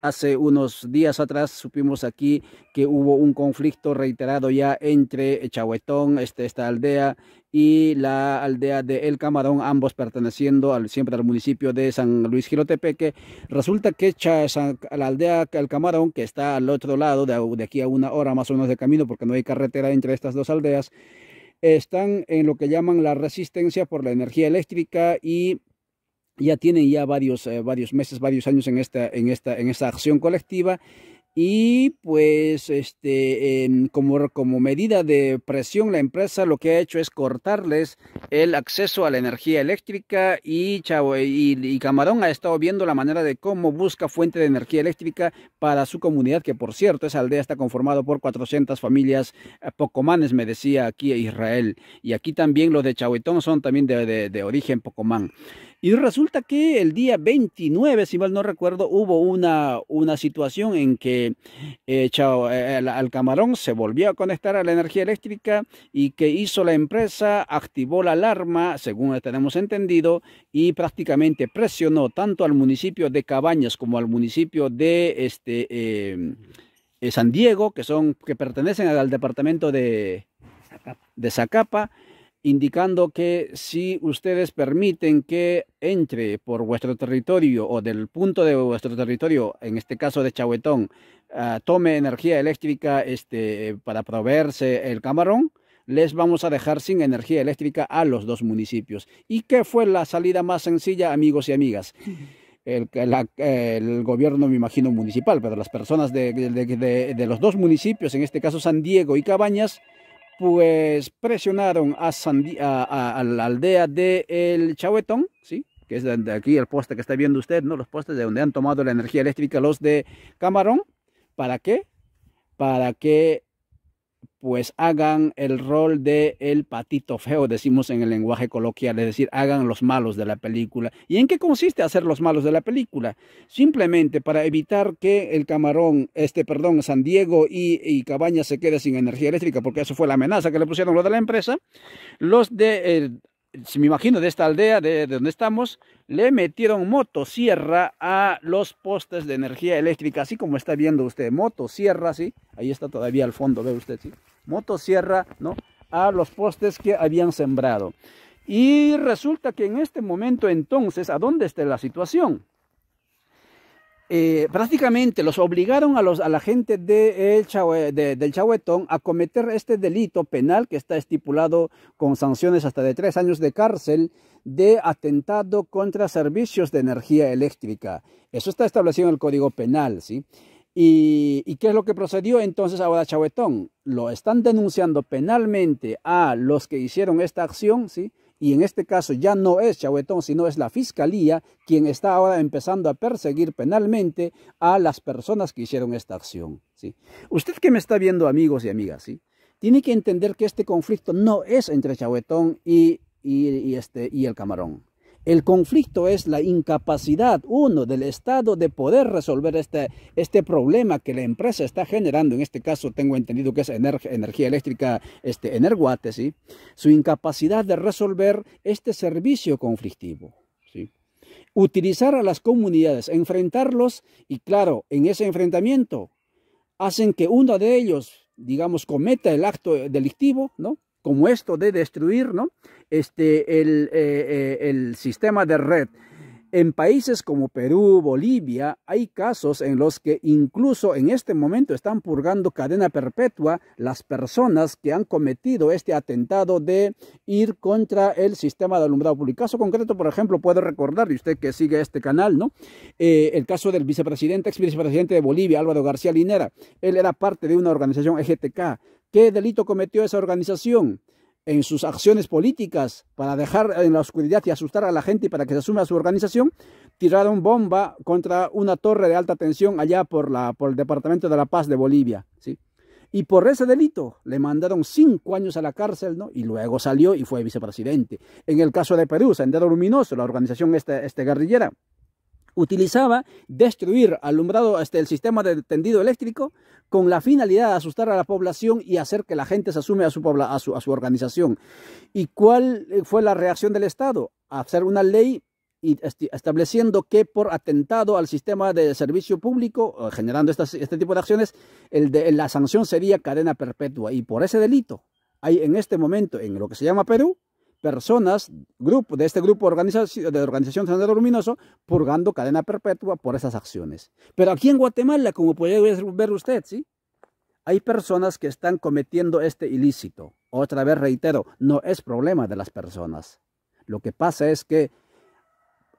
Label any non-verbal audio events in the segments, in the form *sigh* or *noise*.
Hace unos días atrás supimos aquí que hubo un conflicto reiterado ya entre Chahuetón, este, esta aldea, y la aldea de El Camarón, ambos perteneciendo al, siempre al municipio de San Luis Gilotepeque. Resulta que la aldea El Camarón, que está al otro lado, de aquí a una hora más o menos de camino, porque no hay carretera entre estas dos aldeas, están en lo que llaman la resistencia por la energía eléctrica y ya tienen ya varios, eh, varios meses, varios años en esta, en esta, en esta acción colectiva. Y pues este, em, como, como medida de presión, la empresa lo que ha hecho es cortarles el acceso a la energía eléctrica y, Chavo, y, Camarón ha estado viendo la manera de cómo busca fuente de energía eléctrica para su comunidad, que por cierto, esa aldea está conformada por 400 familias eh, pocomanes, me decía aquí Israel. Y aquí también los de Chahuitón son también de, de, de origen pocomán. Y resulta que el día 29, si mal no recuerdo, hubo una, una situación en que eh, eh, el, camarón se volvió a conectar a la energía eléctrica y que hizo la empresa, activó la alarma, según tenemos entendido, y prácticamente presionó tanto al municipio de Cabañas como al municipio de este, em, eh, San Diego, que, son, que pertenecen al departamento de, de Zacapa indicando que si ustedes permiten que entre por vuestro territorio o del punto de vuestro territorio, en este caso de Chahuetón, ah, tome energía eléctrica este, para proveerse el camarón, les vamos a dejar sin energía eléctrica a los dos municipios. ¿Y qué fue la salida más sencilla, amigos y amigas? *laughs* El, gobierno, me imagino, municipal, pero las personas de, los dos municipios, en este caso San Diego y Cabañas, pues presionaron a, a, la aldea de El Chahuetón, ¿sí? que es de aquí el poste que está viendo usted, ¿no? los postes de donde han tomado la energía eléctrica los de Camarón, ¿para qué? Para que pues hagan el rol de el patito feo, decimos en el lenguaje coloquial, es decir, hagan los malos de la película. ¿Y en qué consiste hacer los malos de la película? Simplemente para evitar que el camarón, este, perdón, San Diego y, y Cabaña se quede sin energía eléctrica, porque eso fue la amenaza que le pusieron los de la empresa, los de eh, si me imagino de esta aldea, de, donde estamos, le metieron motosierra a los postes de energía eléctrica, así como está viendo usted, motosierra, ¿sí? Ahí está todavía al fondo, ve usted, ¿sí? Motosierra, ¿no? A los postes que habían sembrado. Y resulta que en este momento entonces, ¿a dónde está la situación? Eh, prácticamente los obligaron a, los, a la gente de el del Chahuetón a cometer este delito penal que está estipulado con sanciones hasta de tres años de cárcel de atentado contra servicios de energía eléctrica. Eso está establecido en el Código Penal, ¿sí? ¿Y, ¿Y, qué es lo que procedió entonces ahora Chahuetón? Lo están denunciando penalmente a los que hicieron esta acción, ¿sí? y en este caso ya no es Chahuetón, sino es la Fiscalía quien está ahora empezando a perseguir penalmente a las personas que hicieron esta acción. ¿sí? Usted que me está viendo, amigos y amigas, ¿sí? tiene que entender que este conflicto no es entre Chahuetón y, y, este, y el Camarón. El conflicto es la incapacidad, uno, del Estado de poder resolver este, este problema que la empresa está generando. En este caso tengo entendido que es energía eléctrica, este, Energuate, ¿sí? Su incapacidad de resolver este servicio conflictivo, ¿sí? Utilizar a las comunidades, enfrentarlos y claro, en ese enfrentamiento hacen que uno de ellos, digamos, cometa el acto delictivo, ¿no? como esto de destruir ¿no? este, eh, eh, el, sistema de red. En países como Perú, Bolivia, hay casos en los que incluso en este momento están purgando cadena perpetua las personas que han cometido este atentado de ir contra el sistema de alumbrado público. Caso concreto, por ejemplo, puedo recordar, y usted que sigue este canal, ¿no? Eh, el caso del vicepresidente, ex vicepresidente de Bolivia, Álvaro García Linera. Él era parte de una organización EGTK ¿Qué delito cometió esa organización? en sus acciones políticas para dejar en la oscuridad y asustar a la gente para que se asuma su organización, tiraron bomba contra una torre de alta tensión allá por, la, por el Departamento de la Paz de Bolivia. ¿sí? Y por ese delito le mandaron cinco años a la cárcel ¿no? y luego salió y fue vicepresidente. En el caso de Perú, Sendero Luminoso, la organización este guerrillera, utilizaba destruir alumbrado hasta este, el sistema de tendido eléctrico con la finalidad de asustar a la población y hacer que la gente se asume a su, a organización. ¿Y cuál eh, fue la reacción del Estado? hacer una ley y estableciendo que por atentado al sistema de servicio público, eh, generando este tipo de acciones, el la sanción sería cadena perpetua. Y por ese delito hay en este momento, en lo que se llama Perú, personas grupo, de este grupo organización, de organización Sendero Luminoso purgando cadena perpetua por esas acciones. Pero aquí en Guatemala, como puede ver usted, ¿sí? hay personas que están cometiendo este ilícito. Otra vez reitero, no es problema de las personas. Lo que pasa es que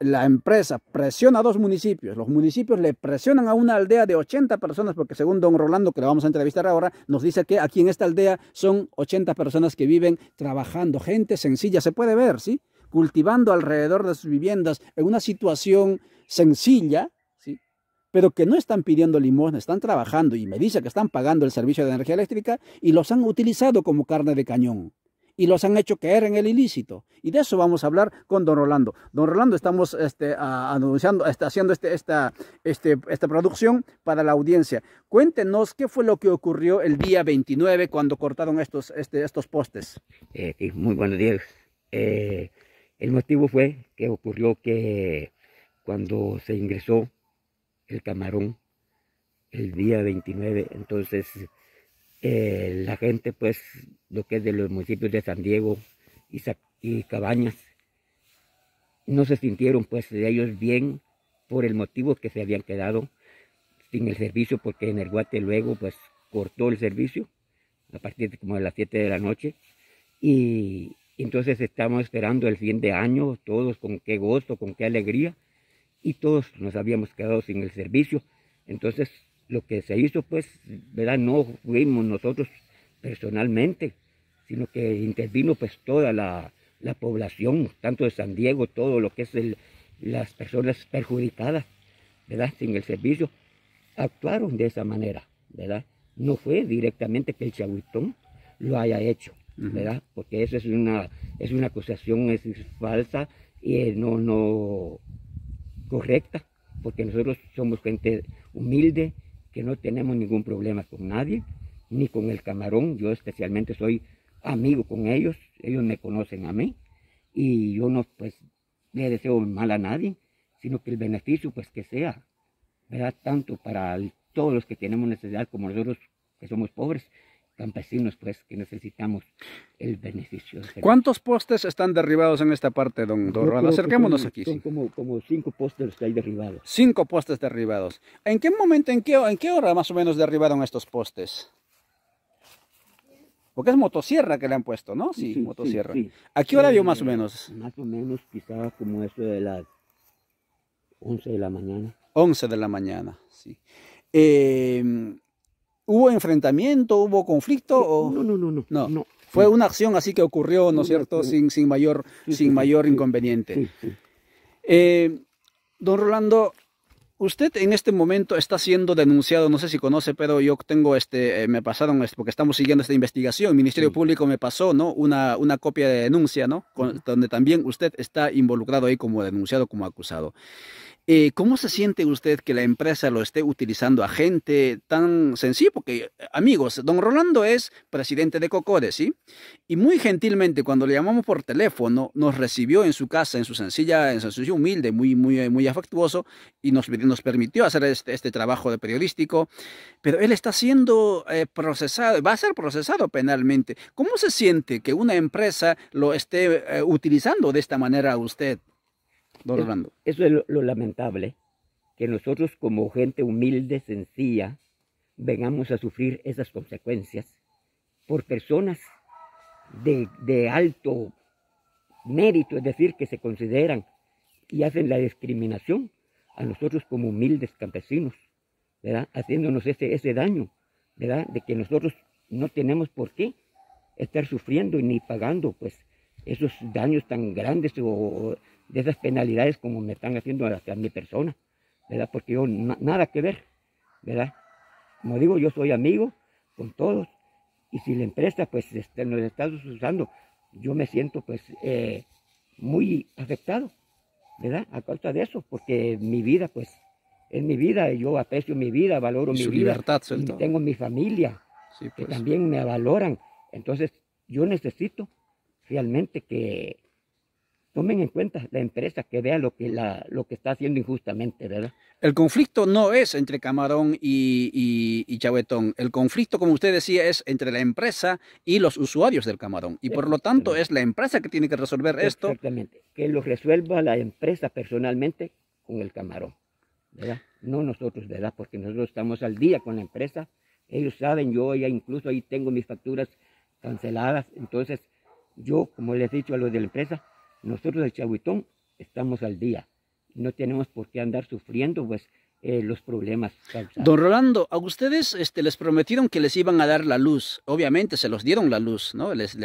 la empresa presiona a dos municipios, los municipios le presionan a una aldea de 80 personas, porque según don Rolando, que lo vamos a entrevistar ahora, nos dice que aquí en esta aldea son 80 personas que viven trabajando, gente sencilla, se puede ver, ¿sí? Cultivando alrededor de sus viviendas en una situación sencilla, ¿sí? Pero que no están pidiendo limosna, están trabajando y me dice que están pagando el servicio de energía eléctrica y los han utilizado como carne de cañón y los han hecho caer en el ilícito. Y de eso vamos a hablar con don Rolando. Don Rolando, estamos este, anunciando, está haciendo este, esta, este, esta producción para la audiencia. Cuéntenos qué fue lo que ocurrió el día 29 cuando cortaron estos, este, estos postes. Eh, muy buenos días. Eh, el motivo fue que ocurrió que cuando se ingresó el camarón el día 29, entonces eh, la gente, pues, lo que es de los municipios de San Diego y, y Cabañas, no se sintieron, pues, de ellos bien por el motivo que se habían quedado sin el servicio, porque en el Guate luego, pues, cortó el servicio a partir de como de las 7 de la noche. Y entonces estamos esperando el fin de año, todos con qué gusto, con qué alegría. Y todos nos habíamos quedado sin el servicio. Entonces lo que se hizo, pues, ¿verdad? No fuimos nosotros personalmente, sino que intervino pues toda la, población, tanto de San Diego, todo lo que es las personas perjudicadas, ¿verdad? Sin el servicio, actuaron de esa manera, ¿verdad? No fue directamente que el chaguitón lo haya hecho, ¿verdad? Porque eso es una, es una acusación es falsa y eh, no, no correcta, porque nosotros somos gente humilde, que no tenemos ningún problema con nadie, ni con el camarón. Yo especialmente soy amigo con ellos, ellos me conocen a mí y yo no pues le deseo mal a nadie, sino que el beneficio pues que sea, ¿verdad? Tanto para todos los que tenemos necesidad como nosotros que somos pobres, campesinos, pues, que necesitamos el beneficio. ¿Cuántos postes están derribados en esta parte, don Dorral? Acerquémonos aquí. Son como, como cinco postes que hay derribados. Cinco postes derribados. ¿En qué momento, en qué, en qué hora más o menos derribaron estos postes? Porque es motosierra que le han puesto, ¿no? Sí, motosierra. ¿A qué hora dio más o menos? Más o menos quizá como eso de las 11 de la mañana. 11 de la mañana, sí. Eh, ¿Hubo enfrentamiento? ¿Hubo conflicto? O... No, no, no, no, Fue una acción así que ocurrió, ¿no es cierto? Sin, sin mayor, sin mayor inconveniente. Eh, don Rolando, Usted en este momento está siendo denunciado, no sé si conoce, pero yo tengo este, eh, me pasaron, este, porque estamos siguiendo esta investigación, el Ministerio Público me pasó, ¿no? Una, una copia de denuncia, ¿no? Donde también usted está involucrado ahí como denunciado, como acusado. Eh, ¿Cómo se siente usted que la empresa lo esté utilizando a gente tan sencilla? Porque, amigos, don Rolando es presidente de Cocores ¿sí? Y muy gentilmente, cuando le llamamos por teléfono, nos recibió en su casa, en su sencilla, en su sencilla humilde, muy, muy, muy afectuoso, y nos pidió nos permitió hacer este, este, trabajo de periodístico, pero él está siendo eh, procesado, va a ser procesado penalmente. ¿Cómo se siente que una empresa lo esté eh, utilizando de esta manera a usted, don Orlando? Eso es lo, lamentable, que nosotros como gente humilde, sencilla, vengamos a sufrir esas consecuencias por personas de, alto mérito, es decir, que se consideran y hacen la discriminación a nosotros como humildes campesinos, ¿verdad? Haciéndonos ese, ese daño, ¿verdad? De que nosotros no tenemos por qué estar sufriendo ni pagando, pues, esos daños tan grandes o, de esas penalidades como me están haciendo a, mi persona, ¿verdad? Porque yo nada que ver, ¿verdad? Como digo, yo soy amigo con todos y si la empresa pues este, nos está usando, yo me siento pues eh, muy afectado. ¿verdad? A causa de eso, porque mi vida, pues, es mi vida, y yo aprecio mi vida, valoro mi vida. libertad, y Tengo mi familia, que pues. también me valoran. Entonces, yo necesito realmente que tomen en cuenta la empresa, que vea lo que, la, lo que está haciendo injustamente, ¿verdad? El conflicto no es entre Camarón y, y, Chavetón. El conflicto, como usted decía, es entre la empresa y los usuarios del Camarón. Y por lo tanto es la empresa que tiene que resolver esto. Exactamente. Que lo resuelva la empresa personalmente con el Camarón. No nosotros, ¿verdad? Porque nosotros estamos al día con la empresa. Ellos saben, yo ya incluso ahí tengo mis facturas canceladas. Entonces, yo, como les he dicho a los de la empresa, nosotros de chavetón estamos al día no tenemos por qué andar sufriendo pues, eh, los problemas. Don Rolando, a ustedes este, les prometieron que les iban a dar la luz. Obviamente se los dieron la luz, ¿no? Les,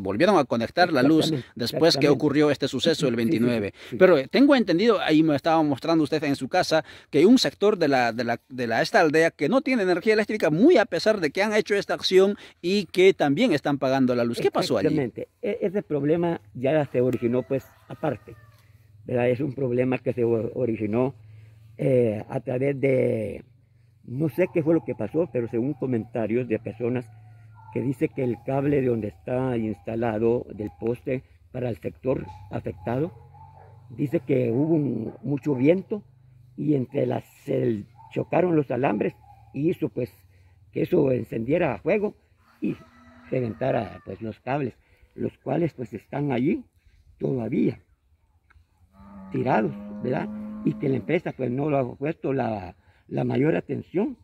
volvieron a conectar la luz después que ocurrió este suceso el 29. Pero eh, tengo entendido, ahí me estaba mostrando usted en su casa, que un sector de, la, de, la, de la, esta aldea que no tiene energía eléctrica, muy a pesar de que han hecho esta acción y que también están pagando la luz. ¿Qué pasó allí? E-, ese problema ya se originó pues aparte es un problema que se originó eh, a través de, no sé qué fue lo que pasó, pero según comentarios de personas que dice que el cable de donde está instalado del poste para el sector afectado, dice que hubo mucho viento y entre las chocaron los alambres y hizo pues que eso encendiera fuego y reventara pues los cables, los cuales pues están allí todavía tirados, ¿verdad? Y que la empresa pues no lo ha puesto la, mayor atención.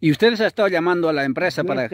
¿Y ustedes ha estado llamando a la empresa Yo para...?